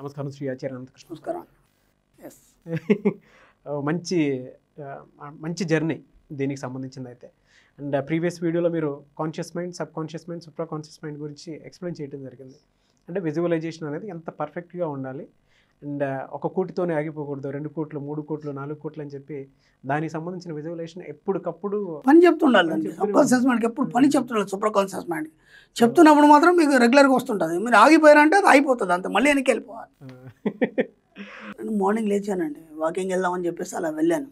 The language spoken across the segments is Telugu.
నమస్కారం శ్రీ ఆచార్య అనంతకృష్ణ నమస్కారం ఎస్ మంచి మంచి జర్నీ దీనికి సంబంధించింది అయితే అండ్ ప్రీవియస్ వీడియోలో మీరు conscious mind sub conscious mind super conscious mind గురించి ఎక్స్ప్లెయిన్ చేయడం జరిగింది అంటే విజువలైజేషన్ అనేది ఎంత పర్ఫెక్ట్గా ఉండాలి అండ్ ఒక కోటితోనే ఆగిపోకూడదు రెండు కోట్లు మూడు కోట్లు నాలుగు కోట్లు అని చెప్పి దానికి సంబంధించిన విజువలేషన్ ఎప్పటికప్పుడు పని చెప్తుండాలి అసెస్మెంట్కి ఎప్పుడు పని చెప్తుండాలి సూపర్ అసెస్మెంట్ చెప్తున్నప్పుడు మాత్రం మీకు రెగ్యులర్గా వస్తుంటుంది మీరు ఆగిపోయారంటే అది అయిపోతుంది అంత మళ్ళీ వెనక్కి వెళ్ళిపోవాలి మార్నింగ్ లేచానండి వాకింగ్ వెళ్దామని చెప్పేసి అలా వెళ్ళాను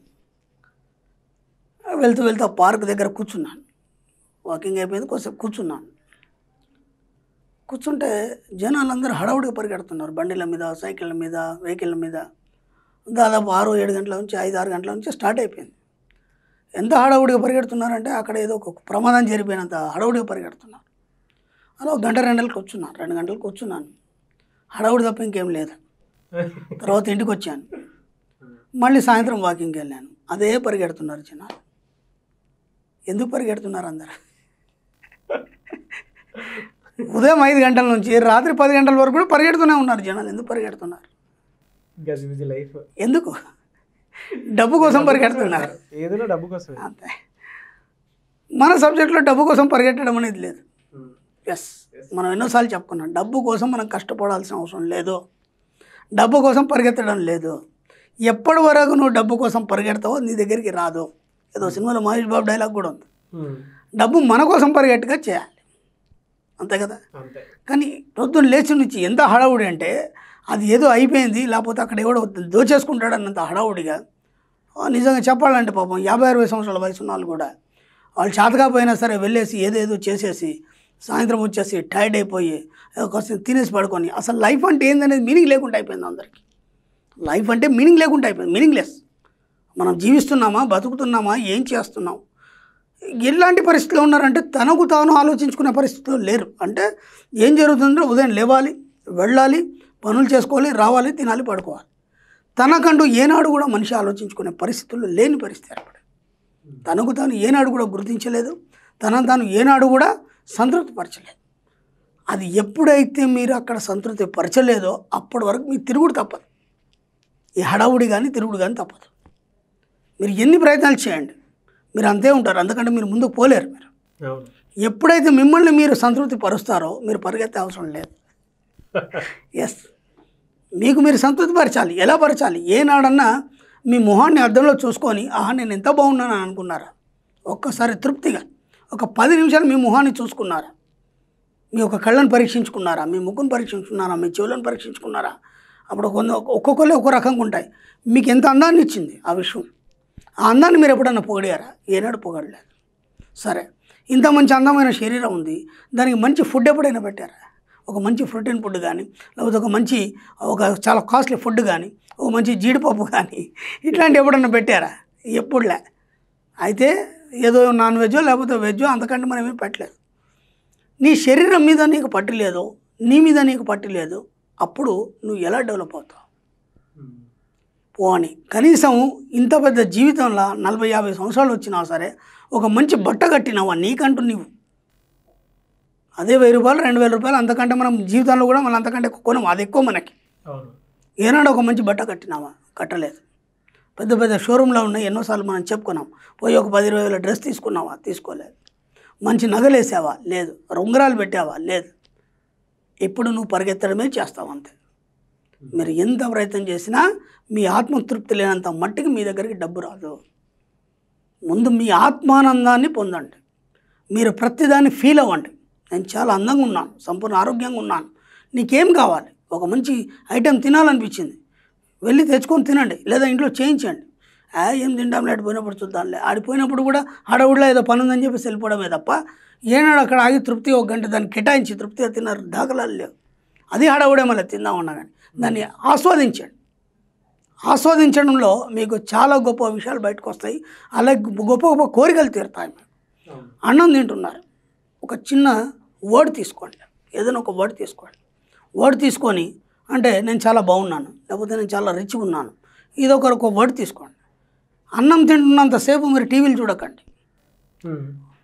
వెళ్తూ వెళ్తూ పార్క్ దగ్గర కూర్చున్నాను వాకింగ్ అయిపోయింది కొంచెం కూర్చున్నాను కూర్చుంటే జనాలందరూ హడవుడిగా పరిగెడుతున్నారు బండిల మీద సైకిళ్ళ మీద వెహికల్ మీద దాదాపు ఆరు ఏడు గంటల నుంచి ఐదు ఆరు గంటల నుంచి స్టార్ట్ అయిపోయింది ఎంత హడవుడిగా పరిగెడుతున్నారంటే అక్కడ ఏదో ఒక ప్రమాదం జరిపోయినంత హడవుడిగా పరిగెడుతున్నారు అని ఒక గంట రెండు గంటలకు వచ్చున్నాను రెండు గంటలకు కూర్చున్నాను హడావుడి తప్ప ఇంకేం లేదు తర్వాత ఇంటికి వచ్చాను మళ్ళీ సాయంత్రం వాకింగ్కి వెళ్ళాను అదే పరిగెడుతున్నారు జనాలు ఎందుకు పరిగెడుతున్నారు అందరు ఉదయం ఐదు గంటల నుంచి రాత్రి పది గంటల వరకు కూడా పరిగెడుతూనే ఉన్నారు జనాలు ఎందుకు పరిగెడుతున్నారు లైఫ్ ఎందుకు డబ్బు కోసం పరిగెడుతున్నారు ఏదైనా డబ్బు కోసం అంతే మన సబ్జెక్ట్లో డబ్బు కోసం పరిగెట్టడం అనేది లేదు ఎస్ hmm. మనం ఎన్నోసార్లు చెప్పుకున్నాం డబ్బు కోసం మనం కష్టపడాల్సిన అవసరం లేదు డబ్బు కోసం పరిగెత్తడం లేదు ఎప్పటి వరకు నువ్వు డబ్బు కోసం పరిగెడతావో నీ దగ్గరికి రాదు ఏదో సినిమాలో మహేష్ బాబు డైలాగ్ కూడా ఉంది hmm. డబ్బు మన కోసం పరిగెట్టుగా చేయాలి అంతే కదా కానీ పొద్దున్న లేచి నుంచి ఎంత హడావుడి అంటే అది ఏదో అయిపోయింది లేకపోతే అక్కడ ఎవడో దోచేసుకుంటాడు అన్నంత హడావుడిగా నిజంగా చెప్పాలంటే పాపం యాభై అరవై సంవత్సరాల వయసు ఉన్న వాళ్ళు కూడా వాళ్ళు చేతకాపోయినా సరే వెళ్ళేసి ఏదేదో చేసేసి సాయంత్రం వచ్చేసి టైర్డ్ అయిపోయి కొంచెం తినేసి పడుకొని అసలు లైఫ్ అంటే ఏందనేది మీనింగ్ లేకుండా అయిపోయింది అందరికీ లైఫ్ అంటే మీనింగ్ లేకుండా అయిపోయింది మీనింగ్లెస్ మనం జీవిస్తున్నామా బతుకుతున్నామా ఏం చేస్తున్నాం ఎలాంటి పరిస్థితిలో ఉన్నారంటే తనకు తాను ఆలోచించుకునే పరిస్థితిలో లేరు అంటే ఏం జరుగుతుందో ఉదయం లేవాలి వెళ్ళాలి పనులు చేసుకోవాలి రావాలి తినాలి పడుకోవాలి తనకంటూ ఏనాడు కూడా మనిషి ఆలోచించుకునే పరిస్థితుల్లో లేని పరిస్థితి ఏర్పడింది తనకు తాను ఏనాడు కూడా గుర్తించలేదు తనను తాను ఏనాడు కూడా సంతృప్తిపరచలేదు అది ఎప్పుడైతే మీరు అక్కడ సంతృప్తి పరచలేదో అప్పటి వరకు మీ తిరుగుడు తప్పదు ఈ హడావుడి కానీ తిరుగుడు కానీ తప్పదు మీరు ఎన్ని ప్రయత్నాలు చేయండి మీరు అంతే ఉంటారు అందుకంటే మీరు ముందుకు పోలేరు మీరు ఎప్పుడైతే మిమ్మల్ని మీరు సంతృప్తి పరుస్తారో మీరు పరిగెత్తే అవసరం లేదు ఎస్ మీకు మీరు సంతృప్తి పరచాలి ఎలా పరచాలి ఏనాడన్నా మీ మొహాన్ని అర్థంలో చూసుకొని ఆహా నేను ఎంత బాగున్నాను అనుకున్నారా ఒక్కసారి తృప్తిగా ఒక పది నిమిషాలు మీ మొహాన్ని చూసుకున్నారా మీ ఒక కళ్ళను పరీక్షించుకున్నారా మీ ముక్కును పరీక్షించుకున్నారా మీ చెవులను పరీక్షించుకున్నారా అప్పుడు కొంత ఒక్కొక్కరు ఒక రకంగా ఉంటాయి మీకు ఎంత అందాన్ని ఇచ్చింది ఆ విషయం ఆ అందాన్ని మీరు ఎప్పుడన్నా పొగిడారా ఏనాడు పొగడలేదు సరే ఇంత మంచి అందమైన శరీరం ఉంది దానికి మంచి ఫుడ్ ఎప్పుడైనా పెట్టారా ఒక మంచి ప్రోటీన్ ఫుడ్ కానీ లేకపోతే ఒక మంచి ఒక చాలా కాస్ట్లీ ఫుడ్ కానీ ఒక మంచి జీడిపప్పు కానీ ఇట్లాంటివి ఎప్పుడన్నా పెట్టారా ఎప్పుడులే అయితే ఏదో నాన్ వెజ్ లేకపోతే వెజ్ అంతకంటే మనం ఏమీ పెట్టలేదు నీ శరీరం మీద నీకు పట్టు లేదు నీ మీద నీకు పట్టు లేదు అప్పుడు నువ్వు ఎలా డెవలప్ అవుతావు పోని కనీసం ఇంత పెద్ద జీవితంలో నలభై యాభై సంవత్సరాలు వచ్చినా సరే ఒక మంచి బట్ట కట్టినావా నీకంటూ నీవు అదే వెయ్యి రూపాయలు రెండు వేల రూపాయలు అంతకంటే మనం జీవితంలో కూడా మనం అంతకంటే కొనం అది ఎక్కువ మనకి ఏనాడు ఒక మంచి బట్ట కట్టినావా కట్టలేదు పెద్ద పెద్ద షోరూంలో ఉన్నాయి ఎన్నోసార్లు మనం చెప్పుకున్నాం పోయి ఒక పది ఇరవై వేల డ్రెస్ తీసుకున్నావా తీసుకోలేదు మంచి నగలేసావా లేదు రొంగరాలు పెట్టావా లేదు ఎప్పుడు నువ్వు పరిగెత్తడమే చేస్తావు అంతే మీరు ఎంత ప్రయత్నం చేసినా మీ ఆత్మతృప్తి లేనంత మట్టికి మీ దగ్గరికి డబ్బు రాదు ముందు మీ ఆత్మానందాన్ని పొందండి మీరు ప్రతిదాన్ని ఫీల్ అవ్వండి నేను చాలా అందంగా ఉన్నాను సంపూర్ణ ఆరోగ్యంగా ఉన్నాను నీకేం కావాలి ఒక మంచి ఐటెం తినాలనిపించింది వెళ్ళి తెచ్చుకొని తినండి లేదా ఇంట్లో చేయించండి ఏం తింటాం లేట్ పోయినప్పుడు చూద్దాంలే ఆడిపోయినప్పుడు కూడా హడవుడిలో ఏదో పని ఉందని చెప్పి వెళ్ళిపోవడమే తప్ప ఏనాడు అక్కడ ఆగి తృప్తిగా ఒక గంట దాన్ని కేటాయించి తృప్తిగా తిన్నారు దాఖలాలు లేవు అది హడావుడే మళ్ళీ తిందామన్నా కానీ దాన్ని ఆస్వాదించండి ఆస్వాదించడంలో మీకు చాలా గొప్ప విషయాలు బయటకు వస్తాయి అలాగే గొప్ప గొప్ప కోరికలు తీరుతాయి అన్నం తింటున్నారు ఒక చిన్న వర్డ్ తీసుకోండి ఏదైనా ఒక వర్డ్ తీసుకోండి వర్డ్ తీసుకొని అంటే నేను చాలా బాగున్నాను లేకపోతే నేను చాలా రిచ్గా ఉన్నాను ఇది ఒక వర్డ్ తీసుకోండి అన్నం తింటున్నంతసేపు మీరు టీవీలు చూడకండి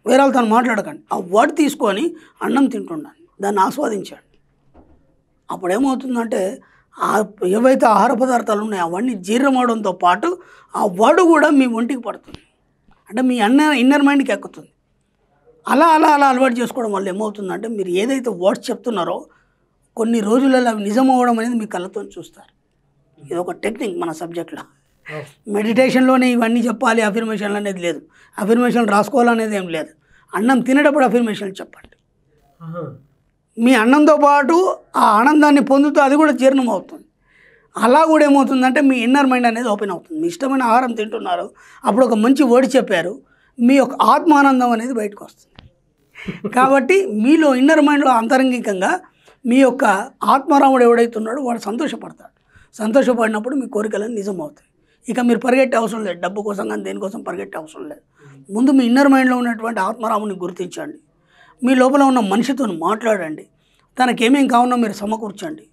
వేరే తను మాట్లాడకండి ఆ వర్డ్ తీసుకొని అన్నం తింటున్నాను దాన్ని ఆస్వాదించండి అప్పుడు ఏమవుతుందంటే ఏవైతే ఆహార పదార్థాలు ఉన్నాయో అవన్నీ జీర్ణమవడంతో పాటు ఆ వడు కూడా మీ ఒంటికి పడుతుంది అంటే మీ అన్న ఇన్నర్ మైండ్కి ఎక్కుతుంది అలా అలా అలా అలవాటు చేసుకోవడం వల్ల ఏమవుతుందంటే మీరు ఏదైతే వర్డ్స్ చెప్తున్నారో కొన్ని రోజులలో అవి నిజం అవ్వడం అనేది మీ కళ్ళతో చూస్తారు ఇది ఒక టెక్నిక్ మన సబ్జెక్ట్లో మెడిటేషన్లోనే ఇవన్నీ చెప్పాలి అఫర్మేషన్లు అనేది లేదు అఫర్మేషన్ రాసుకోవాలనేది ఏం లేదు అన్నం తినేటప్పుడు అఫర్మేషన్లు చెప్పండి మీ అన్నంతో పాటు ఆ ఆనందాన్ని పొందుతూ అది కూడా జీర్ణం అవుతుంది అలా కూడా ఏమవుతుందంటే మీ ఇన్నర్ మైండ్ అనేది ఓపెన్ అవుతుంది మీ ఇష్టమైన ఆహారం తింటున్నారు అప్పుడు ఒక మంచి వర్డ్ చెప్పారు మీ యొక్క ఆత్మానందం అనేది బయటకు వస్తుంది కాబట్టి మీలో ఇన్నర్ మైండ్లో అంతరంగికంగా మీ యొక్క ఆత్మారాముడు ఎవడైతే ఉన్నాడో వాడు సంతోషపడతాడు సంతోషపడినప్పుడు మీ కోరికలన్నీ నిజం అవుతాయి ఇక మీరు పరిగెట్టే అవసరం లేదు డబ్బు కోసం కానీ దేనికోసం పరిగెట్టే అవసరం లేదు ముందు మీ ఇన్నర్ మైండ్లో ఉన్నటువంటి ఆత్మరాముని గుర్తించండి మీ లోపల ఉన్న మనిషితో మాట్లాడండి తనకి ఏమేం కావాలో మీరు సమకూర్చండి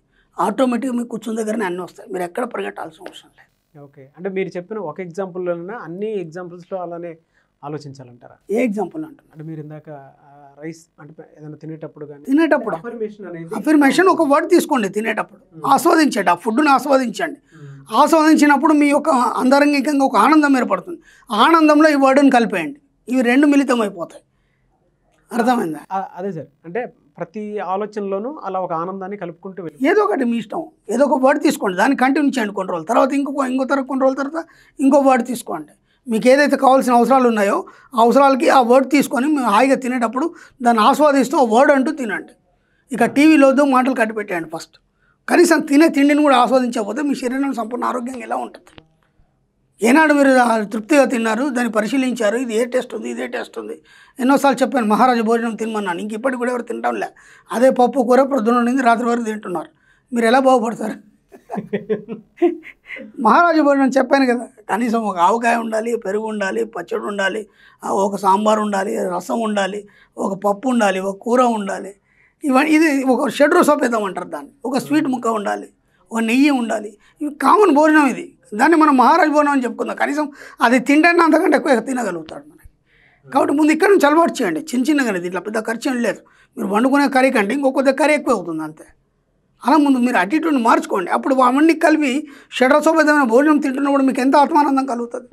ఆటోమేటిక్గా మీకు కూర్చున్న దగ్గరనే అన్నీ వస్తాయి మీరు ఎక్కడ పరిగెట్టాల్సిన అవసరం లేదు ఓకే అంటే మీరు చెప్పిన ఒక ఎగ్జాంపుల్లోనే అన్ని ఎగ్జాంపుల్స్లో అలానే ఆలోచించాలంటారా ఏ ఎగ్జాంపుల్ అంటారు అంటే మీరు ఇందాక రైస్ అంటే ఏదైనా తినేటప్పుడు కానీ తినేటప్పుడు అఫర్మేషన్ అనేది అఫర్మేషన్ ఒక వర్డ్ తీసుకోండి తినేటప్పుడు ఆస్వాదించండి ఆ ఫుడ్ని ఆస్వాదించండి ఆస్వాదించినప్పుడు మీ యొక్క అంతరంగికంగా ఒక ఆనందం ఏర్పడుతుంది ఆనందంలో ఈ వర్డ్ని కలిపేయండి ఇవి రెండు మిళితం అయిపోతాయి అర్థమైందా అదే సార్ అంటే ప్రతి ఆలోచనలోనూ అలా ఒక ఆనందాన్ని కలుపుకుంటూ వెళ్ళి ఏదో ఒకటి మీ ఇష్టం ఏదో ఒక వర్డ్ తీసుకోండి దాన్ని కంటిన్యూ చేయండి కొన్ని రోజులు తర్వాత ఇంకో ఇంకో తరకు కొన్ని రోజుల తర్వాత ఇంకో వర్డ్ తీసుకోండి మీకు ఏదైతే కావాల్సిన అవసరాలు ఉన్నాయో ఆ అవసరాలకి ఆ వర్డ్ తీసుకొని మేము హాయిగా తినేటప్పుడు దాన్ని ఆస్వాదిస్తూ ఆ వర్డ్ అంటూ తినండి ఇక టీవీలో మాటలు కట్టిపెట్టేయండి ఫస్ట్ కనీసం తినే తిండిని కూడా ఆస్వాదించకపోతే మీ శరీరం సంపూర్ణ ఆరోగ్యంగా ఎలా ఉంటుంది ఏనాడు మీరు తృప్తిగా తిన్నారు దాన్ని పరిశీలించారు ఇది ఏ టెస్ట్ ఉంది ఇదే టెస్ట్ ఉంది ఎన్నోసార్లు చెప్పాను మహారాజు భోజనం తినమన్నాను ఇంక ఇప్పటికి కూడా ఎవరు లే అదే పప్పు కూర ప్రొద్దున నుండి రాత్రి వరకు తింటున్నారు మీరు ఎలా బాగుపడతారు మహారాజు భోజనం చెప్పాను కదా కనీసం ఒక ఆవకాయ ఉండాలి పెరుగు ఉండాలి పచ్చడి ఉండాలి ఒక సాంబార్ ఉండాలి రసం ఉండాలి ఒక పప్పు ఉండాలి ఒక కూర ఉండాలి ఇవన్నీ ఇది ఒక షడ్రు సోపేతం అంటారు దాన్ని ఒక స్వీట్ ముక్క ఉండాలి ఓ నెయ్యి ఉండాలి ఇవి కామన్ భోజనం ఇది దాన్ని మనం మహారాజ్ భోజనం అని చెప్పుకుందాం కనీసం అది తింటాన్ని అంతకంటే ఎక్కువ తినగలుగుతాడు మనకి కాబట్టి ముందు ఇక్కడ నుంచి అలవాటు చేయండి చిన్న చిన్నగానే దీంట్లో పెద్ద ఖర్చు ఏం లేదు మీరు వండుకునే కర్రీ కంటే ఇంకొక కర్రీ ఎక్కువ అవుతుంది అంతే అలా ముందు మీరు అటిట్యూడ్ మార్చుకోండి అప్పుడు అవన్నీ కలిపి షడ్రసోపేతమైన భోజనం తింటున్నప్పుడు మీకు ఎంత ఆత్మానందం కలుగుతుంది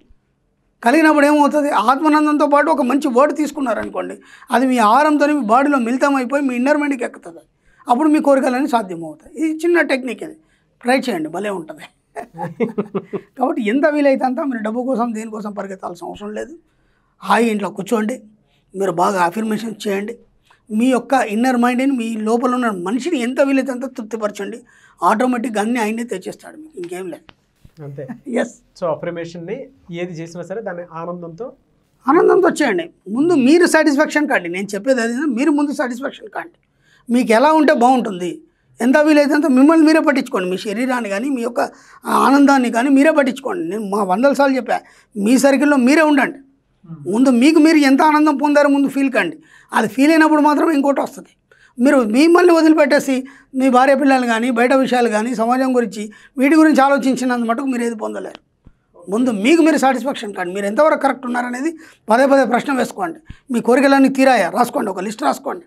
కలిగినప్పుడు ఏమవుతుంది ఆత్మానందంతో పాటు ఒక మంచి వర్డ్ తీసుకున్నారనుకోండి అది మీ ఆహారంతో మీ బాడీలో మిళితం అయిపోయి మీ ఇన్నర్మెంట్కి ఎక్కుతుంది అప్పుడు మీ కోరికలన్నీ సాధ్యమవుతాయి ఇది చిన్న టెక్నిక్ అది ట్రై చేయండి భలే ఉంటుంది కాబట్టి ఎంత వీలైతే అంతా మీరు డబ్బు కోసం దేనికోసం పరిగెత్తాల్సిన అవసరం లేదు హాయి ఇంట్లో కూర్చోండి మీరు బాగా అఫర్మేషన్ చేయండి మీ యొక్క ఇన్నర్ మైండ్ని మీ లోపల ఉన్న మనిషిని ఎంత వీలైతే అంత తృప్తిపరచండి ఆటోమేటిక్గా అన్ని ఆయనే తెచ్చేస్తాడు మీకు ఇంకేం లేదు అంతే ఎస్ సో అఫర్మేషన్ని ఏది చేసినా సరే దాన్ని ఆనందంతో ఆనందంతో వచ్చేయండి ముందు మీరు సాటిస్ఫాక్షన్ కాండి నేను చెప్పేది అది మీరు ముందు సాటిస్ఫాక్షన్ కాండి మీకు ఎలా ఉంటే బాగుంటుంది ఎంత వీలైతే మిమ్మల్ని మీరే పట్టించుకోండి మీ శరీరాన్ని కానీ మీ యొక్క ఆనందాన్ని కానీ మీరే పట్టించుకోండి నేను మా వందల సార్లు చెప్పా మీ సర్కిల్లో మీరే ఉండండి ముందు మీకు మీరు ఎంత ఆనందం పొందారో ముందు ఫీల్ కండి అది ఫీల్ అయినప్పుడు మాత్రం ఇంకోటి వస్తుంది మీరు మిమ్మల్ని వదిలిపెట్టేసి మీ భార్య పిల్లలు కానీ బయట విషయాలు కానీ సమాజం గురించి వీటి గురించి ఆలోచించినంత మటుకు మీరు ఏది పొందలేరు ముందు మీకు మీరు సాటిస్ఫాక్షన్ కాదు మీరు ఎంతవరకు కరెక్ట్ ఉన్నారనేది పదే పదే ప్రశ్న వేసుకోండి మీ కోరికలన్నీ తీరాయా రాసుకోండి ఒక లిస్ట్ రాసుకోండి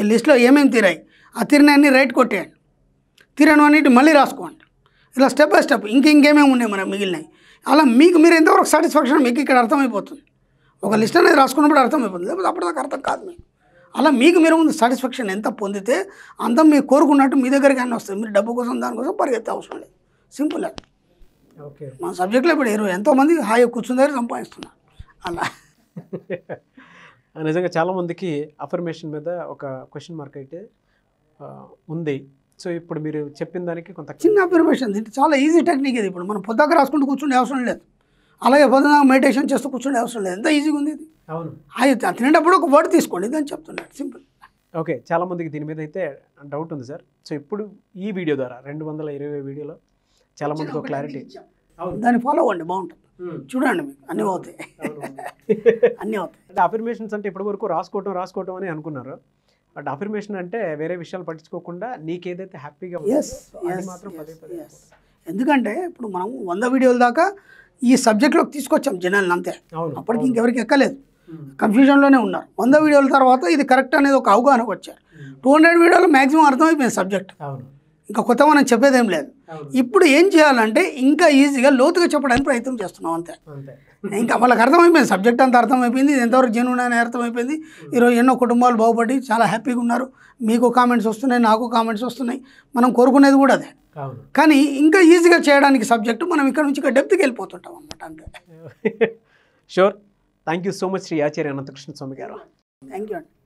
ఈ లిస్ట్లో ఏమేమి తీరాయి ఆ తిరణాన్ని రైట్ కొట్టేయండి అనేది మళ్ళీ రాసుకోండి ఇలా స్టెప్ బై స్టెప్ ఇంకా ఇంకేమేమి ఉన్నాయి మనకు మిగిలినవి అలా మీకు మీరు ఎంతవరకు సాటిస్ఫాక్షన్ మీకు ఇక్కడ అర్థమైపోతుంది ఒక లిస్ట్ అనేది రాసుకున్నప్పుడు అర్థమైపోతుంది లేకపోతే అప్పటిదాకా అర్థం కాదు మీకు అలా మీకు మీరు ముందు సాటిస్ఫాక్షన్ ఎంత పొందితే అంత మీరు కోరుకున్నట్టు మీ దగ్గరికి అన్నీ వస్తుంది మీరు డబ్బు కోసం దానికోసం పరిగెత్తే అవసరం లేదు సింపుల్ అది ఓకే మన సబ్జెక్ట్లో ఇప్పుడు ఇరవై ఎంతోమంది హాయిగా కూర్చుని దగ్గర సంపాదిస్తున్నారు అలా నిజంగా చాలామందికి అఫర్మేషన్ మీద ఒక క్వశ్చన్ మార్క్ అయితే ఉంది సో ఇప్పుడు మీరు చెప్పిన దానికి కొంత చిన్న అబ్జర్వేషన్ ఇది చాలా ఈజీ టెక్నిక్ ఇది ఇప్పుడు మనం పొద్దాక రాసుకుంటూ కూర్చుండే అవసరం లేదు అలాగే పొద్దున మెడిటేషన్ చేస్తూ కూర్చుండే అవసరం లేదు ఎంత ఈజీగా ఉంది ఇది అవును అది తినేటప్పుడు ఒక వర్డ్ తీసుకోండి ఇదని చెప్తున్నాడు సింపుల్ ఓకే చాలామందికి దీని మీద అయితే డౌట్ ఉంది సార్ సో ఇప్పుడు ఈ వీడియో ద్వారా రెండు వందల ఇరవై వీడియోలో చాలామందికి ఒక క్లారిటీ దాన్ని ఫాలో అవ్వండి బాగుంటుంది చూడండి మీకు అన్నీ అవుతాయి అన్నీ అవుతాయి అంటే అఫర్మేషన్స్ అంటే ఇప్పటివరకు రాసుకోవటం రాసుకోవటం అని అనుకున్నారు బట్ అఫర్మేషన్ అంటే వేరే విషయాలు పట్టించుకోకుండా నీకేదైతే హ్యాపీగా ఎందుకంటే ఇప్పుడు మనం వంద వీడియోల దాకా ఈ సబ్జెక్ట్లోకి తీసుకొచ్చాం జనాలను అంతే అప్పటికి ఇంకెవరికి ఎక్కలేదు కన్ఫ్యూజన్లోనే ఉన్నారు వంద వీడియోల తర్వాత ఇది కరెక్ట్ అనేది ఒక అవగాహన వచ్చారు టూ హండ్రెడ్ వీడియోలు మ్యాక్సిమం అర్థమైపోయింది సబ్జెక్ట్ ఇంకా కొత్త మనం చెప్పేదేం లేదు ఇప్పుడు ఏం చేయాలంటే ఇంకా ఈజీగా లోతుగా చెప్పడానికి ప్రయత్నం చేస్తున్నాం అంతే ఇంకా వాళ్ళకి అర్థమైపోయింది సబ్జెక్ట్ అంతా అర్థమైపోయింది ఎంతవరకు జెన్యున్ అని అర్థమైపోయింది ఈరోజు ఎన్నో కుటుంబాలు బాగుపడి చాలా హ్యాపీగా ఉన్నారు మీకు కామెంట్స్ వస్తున్నాయి నాకు కామెంట్స్ వస్తున్నాయి మనం కోరుకునేది కూడా అదే కానీ ఇంకా ఈజీగా చేయడానికి సబ్జెక్టు మనం ఇక్కడ నుంచి ఇక్కడ డెప్త్కి వెళ్ళిపోతుంటాం అనమాట అంతే sure thank you so much Shri Acharya Anantakrishna Swami గారు థ్యాంక్ యూ అండి